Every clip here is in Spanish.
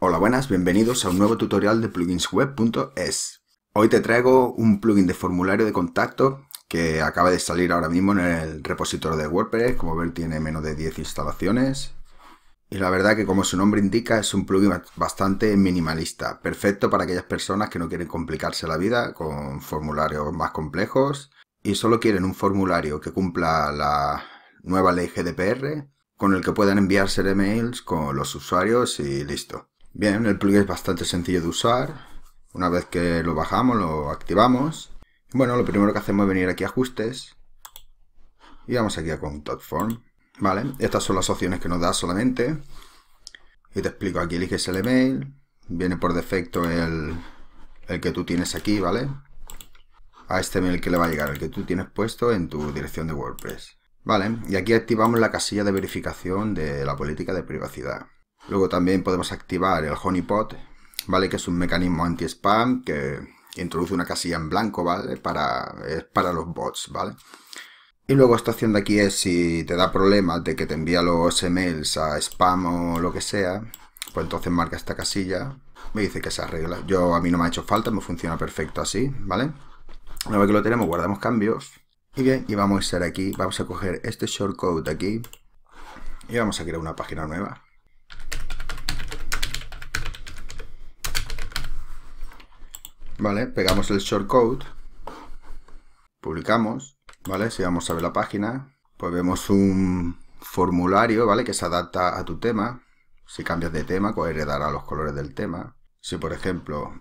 Hola buenas, bienvenidos a un nuevo tutorial de pluginsweb.es. Hoy te traigo un plugin de formulario de contacto que acaba de salir ahora mismo en el repositorio de WordPress, como ver tiene menos de 10 instalaciones. Y la verdad que como su nombre indica es un plugin bastante minimalista, perfecto para aquellas personas que no quieren complicarse la vida con formularios más complejos y solo quieren un formulario que cumpla la nueva ley GDPR con el que puedan enviarse emails con los usuarios y listo. Bien, el plugin es bastante sencillo de usar. Una vez que lo bajamos, lo activamos. Bueno, lo primero que hacemos es venir aquí a ajustes. Y vamos aquí a Contact Form. Vale, estas son las opciones que nos da solamente. Y te explico, aquí eliges el email. Viene por defecto el, el que tú tienes aquí, ¿vale? A este email que le va a llegar, el que tú tienes puesto en tu dirección de WordPress. Vale, y aquí activamos la casilla de verificación de la política de privacidad. Luego también podemos activar el honeypot, ¿vale? Que es un mecanismo anti-spam que introduce una casilla en blanco, ¿vale? Para, para los bots, ¿vale? Y luego esta opción de aquí es si te da problemas de que te envía los emails a spam o lo que sea, pues entonces marca esta casilla, me dice que se arregla. Yo a mí no me ha hecho falta, me funciona perfecto así, ¿vale? Una vez que lo tenemos, guardamos cambios. Y bien, y vamos a estar aquí, vamos a coger este shortcode de aquí y vamos a crear una página nueva. Vale, pegamos el shortcode, publicamos, ¿vale? Si vamos a ver la página, pues vemos un formulario, ¿vale? Que se adapta a tu tema. Si cambias de tema, pues heredará los colores del tema. Si, por ejemplo,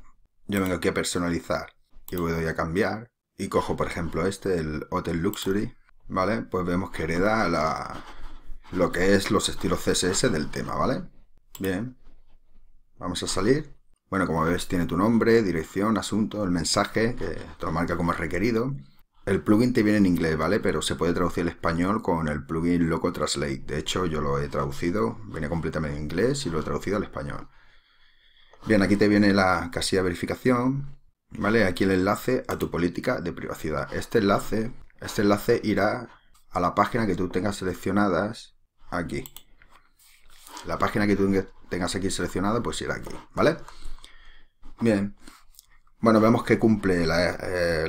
yo vengo aquí a personalizar y voy a cambiar y cojo, por ejemplo, este, el Hotel Luxury, ¿vale? Pues vemos que hereda lo que es los estilos CSS del tema, ¿vale? Bien. Vamos a salir. Bueno, como ves, tiene tu nombre, dirección, asunto, el mensaje, que te lo marca como es requerido. El plugin te viene en inglés, ¿vale? Pero se puede traducir al español con el plugin Loco Translate. De hecho, yo lo he traducido, viene completamente en inglés y lo he traducido al español. Bien, aquí te viene la casilla de verificación, ¿vale? Aquí el enlace a tu política de privacidad. Este enlace, este enlace irá a la página que tú tengas seleccionadas aquí. La página que tú tengas aquí seleccionada, pues irá aquí, ¿vale? Bien. Bueno, vemos que cumple eh,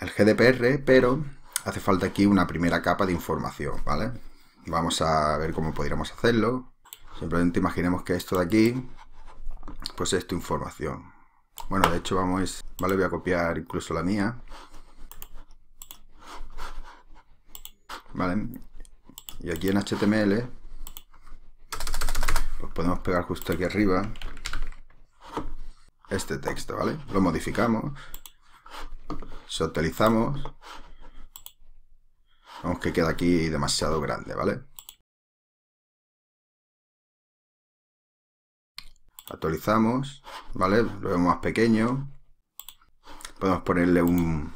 el GDPR, pero hace falta aquí una primera capa de información, ¿vale? Vamos a ver cómo podríamos hacerlo. Simplemente imaginemos que esto de aquí, pues es tu información. Bueno, de hecho vamos, vale, voy a copiar incluso la mía. Vale, y aquí en HTML, pues podemos pegar justo aquí arriba este texto, ¿vale? Lo modificamos, utilizamos. vamos que queda aquí demasiado grande, ¿vale? Actualizamos, ¿vale? Lo vemos más pequeño. Podemos ponerle un,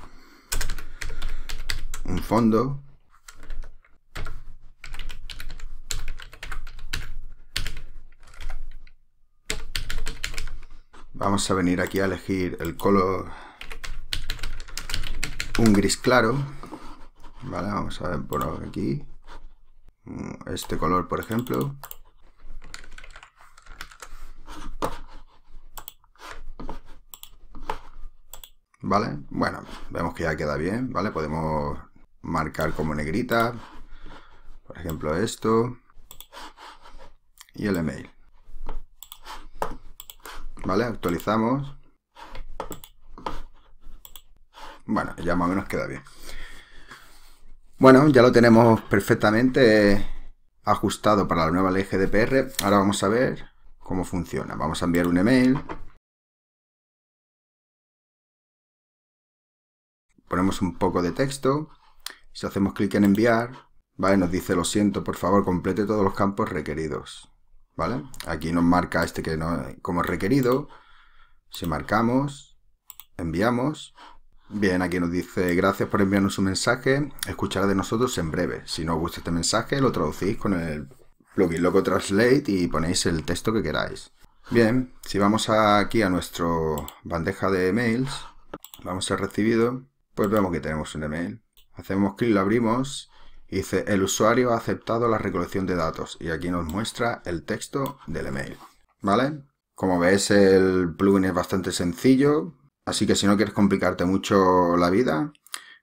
un fondo Vamos a venir aquí a elegir el color un gris claro. Vale, vamos a poner aquí. Este color, por ejemplo. ¿Vale? Bueno, vemos que ya queda bien, ¿vale? Podemos marcar como negrita, por ejemplo esto, y el email. ¿Vale? Actualizamos. Bueno, ya más o menos queda bien. Bueno, ya lo tenemos perfectamente ajustado para la nueva ley GDPR. Ahora vamos a ver cómo funciona. Vamos a enviar un email. Ponemos un poco de texto. Si hacemos clic en enviar, ¿vale? nos dice lo siento, por favor complete todos los campos requeridos. ¿vale? Aquí nos marca este que no, como requerido. Si marcamos, enviamos. Bien, aquí nos dice, gracias por enviarnos un mensaje, Escuchar de nosotros en breve. Si no os gusta este mensaje, lo traducís con el plugin Loco Translate y ponéis el texto que queráis. Bien, si vamos aquí a nuestra bandeja de emails, vamos a recibido, pues vemos que tenemos un email. Hacemos clic, lo abrimos dice, el usuario ha aceptado la recolección de datos y aquí nos muestra el texto del email. ¿Vale? Como ves, el plugin es bastante sencillo, así que si no quieres complicarte mucho la vida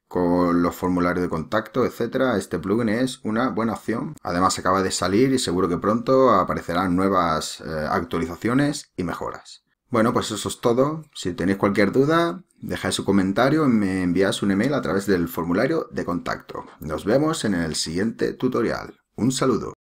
con los formularios de contacto, etcétera, este plugin es una buena opción. Además, acaba de salir y seguro que pronto aparecerán nuevas eh, actualizaciones y mejoras. Bueno, pues eso es todo. Si tenéis cualquier duda, dejáis su comentario y me enviáis un email a través del formulario de contacto. Nos vemos en el siguiente tutorial. Un saludo.